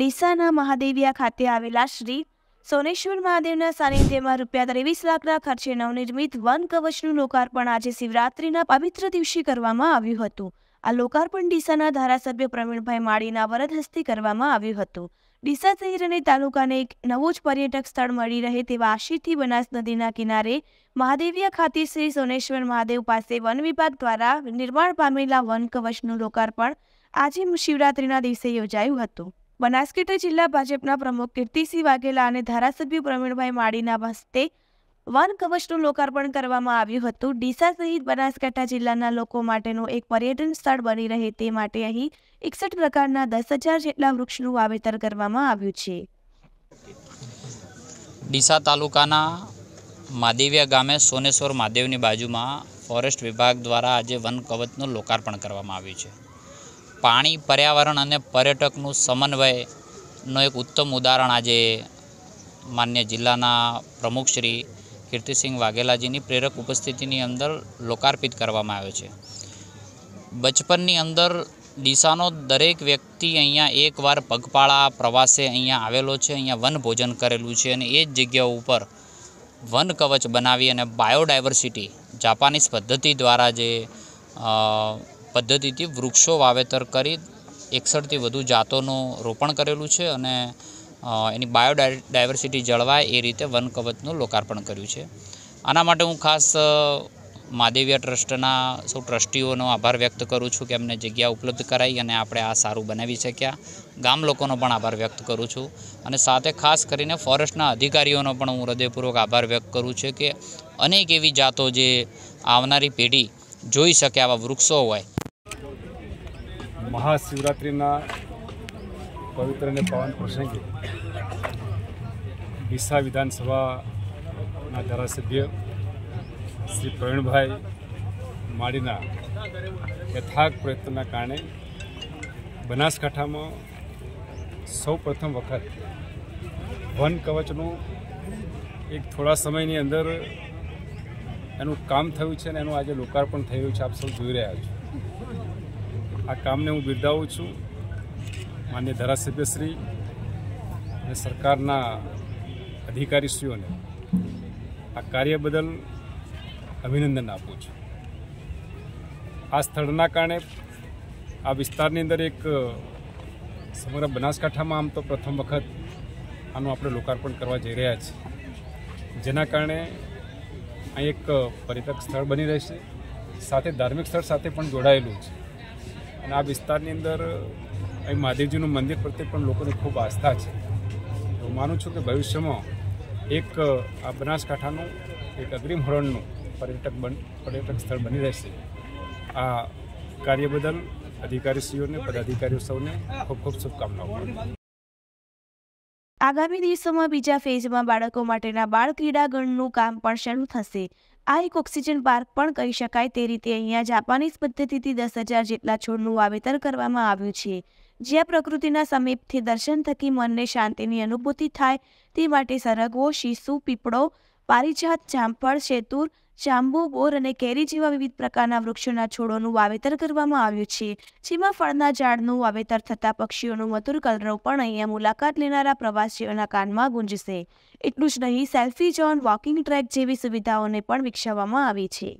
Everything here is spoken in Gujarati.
ડીસાના મહાદેવિયા ખાતે આવેલા શ્રી સોનેશ્વર મહાદેવના સાનિધ્યમાં રૂપિયા ત્રેવીસ લાખના ખર્ચે નવનિર્મિત વન કવચનું લોકાર્પણ આજે શિવરાત્રિના પવિત્ર દિવસે કરવામાં આવ્યું હતું આ લોકાર્પણ ડીસાના ધારાસભ્ય પ્રવીણભાઈ માળીના વરદ હસ્તે કરવામાં આવ્યું હતું ડીસા શહેર અને તાલુકાને એક નવું જ પર્યટક સ્થળ મળી રહે તેવા આશીથી બનાસ નદીના કિનારે મહાદેવિયા ખાતે શ્રી સોનેશ્વર મહાદેવ પાસે વન વિભાગ દ્વારા નિર્માણ પામેલા વન કવચનું લોકાર્પણ આજે શિવરાત્રિના દિવસે યોજાયું હતું બનાસકાંઠા જિલ્લા ભાજપના પ્રમુખ કીર્તિસિંહ વાઘેલા અને ધારાસભ્ય પ્રવીણભાઈ માળીના હસ્તે વન કવચનું લોકાર્પણ કરવામાં આવ્યું હતું ડીસા સહિત બનાસકાંઠા જિલ્લાના લોકો માટેનું એક પર્યટન સ્થળ બની રહે તે માટે અહીં એકસઠ પ્રકારના દસ હજાર જેટલા વૃક્ષનું વાવેતર કરવામાં આવ્યું છે ડીસા તાલુકાના માદેવિયા ગામે સોનેશ્વર મહાદેવની બાજુમાં ફોરેસ્ટ વિભાગ દ્વારા આજે વન કવચનું લોકાર્પણ કરવામાં આવ્યું છે પાણી પર્યાવરણ અને પર્યટકનું સમન્વયનો એક ઉત્તમ ઉદાહરણ આજે માન્ય જિલ્લાના પ્રમુખશ્રી શ્રી કીર્તિસિંહ વાઘેલાજીની પ્રેરક ઉપસ્થિતિની અંદર લોકાર્પિત કરવામાં આવ્યો છે બચપનની અંદર ડીસાનો દરેક વ્યક્તિ અહીંયા એકવાર પગપાળા પ્રવાસે અહીંયા આવેલો છે અહીંયા વન ભોજન કરેલું છે અને એ જ જગ્યા ઉપર વન કવચ બનાવી અને બાયોડાયવર્સિટી જાપાનીઝ પદ્ધતિ દ્વારા જે પદ્ધતિથી વૃક્ષો વાવેતર કરી એકસઠથી વધુ જાતોનું રોપણ કરેલું છે અને એની બાયો ડાયવર્સિટી જળવાય એ રીતે વન કવચનું લોકાર્પણ કર્યું છે આના માટે હું ખાસ મહાદેવિયા ટ્રસ્ટના સૌ ટ્રસ્ટીઓનો આભાર વ્યક્ત કરું છું કે એમને જગ્યા ઉપલબ્ધ કરાવી અને આપણે આ સારું બનાવી શક્યા ગામ લોકોનો પણ આભાર વ્યક્ત કરું છું અને સાથે ખાસ કરીને ફોરેસ્ટના અધિકારીઓનો પણ હું હૃદયપૂર્વક આભાર વ્યક્ત કરું છું કે અનેક એવી જાતો જે આવનારી પેઢી જોઈ શકે આવા વૃક્ષો હોય મહાશિવરાત્રિના પવિત્ર અને પાવન પ્રસંગે ડીસા વિધાનસભાના ધારાસભ્ય શ્રી પ્રવીણભાઈ માળીના યથાર્થ પ્રયત્નના કારણે બનાસકાંઠામાં સૌ પ્રથમ વખત વન કવચનું એક થોડા સમયની અંદર એનું કામ થયું છે અને એનું આજે લોકાર્પણ થયું છે આપ સૌ જોઈ રહ્યા છો આ કામને હું બિરદાવું છું માન્ય ધારાસભ્યશ્રી અને સરકારના અધિકારીશ્રીઓને આ કાર્ય બદલ અભિનંદન આપું છું આ સ્થળના કારણે આ વિસ્તારની અંદર એક સમગ્ર બનાસકાંઠામાં આમ તો પ્રથમ વખત આનું આપણે લોકાર્પણ કરવા જઈ રહ્યા છીએ જેના કારણે અહીં એક પર્યટક સ્થળ બની રહેશે સાથે ધાર્મિક સ્થળ સાથે પણ જોડાયેલું છે અને આ વિસ્તારની અંદર અહીં મહાદેવજીનું મંદિર પ્રત્યે પણ લોકોની ખૂબ આસ્થા છે હું માનું છું કે ભવિષ્યમાં એક આ બનાસકાંઠાનું એક અગ્રિમ હરણનું પર્યટક બન પર્યટક સ્થળ બની રહેશે આ કાર્ય બદલ અધિકારીશ્રીઓને પદાધિકારીઓ સૌને ખૂબ ખૂબ શુભકામનાઓ આગામી દિવસોમાં બીજા ફેઝમાં બાળકો માટેના બાળ ક્રીડાગણનું કામ પણ શરૂ થશે આ એક ઓક્સિજન પાર્ક પણ કહી શકાય તે રીતે અહીંયા જાપાનીઝ પદ્ધતિથી દસ હજાર જેટલા છોડનું વાવેતર કરવામાં આવ્યું છે જ્યાં પ્રકૃતિના સમીપથી દર્શન થકી મનને શાંતિની અનુભૂતિ થાય તે માટે સરગવો શીસુ પીપળો પારિજાત જામફળ શેતુર જાંબુ બોર અને કેરી જેવા વિવિધ પ્રકારના વૃક્ષોના છોડોનું વાવેતર કરવામાં આવ્યું છે જેમાં ફળના ઝાડનું વાવેતર થતાં પક્ષીઓનું મધુર કલરવ પણ અહીંયા મુલાકાત લેનારા પ્રવાસીઓના કાનમાં ગુંજશે એટલું જ નહીં સેલ્ફી ઝોન વોકિંગ ટ્રેક જેવી સુવિધાઓને પણ વિકસાવવામાં આવી છે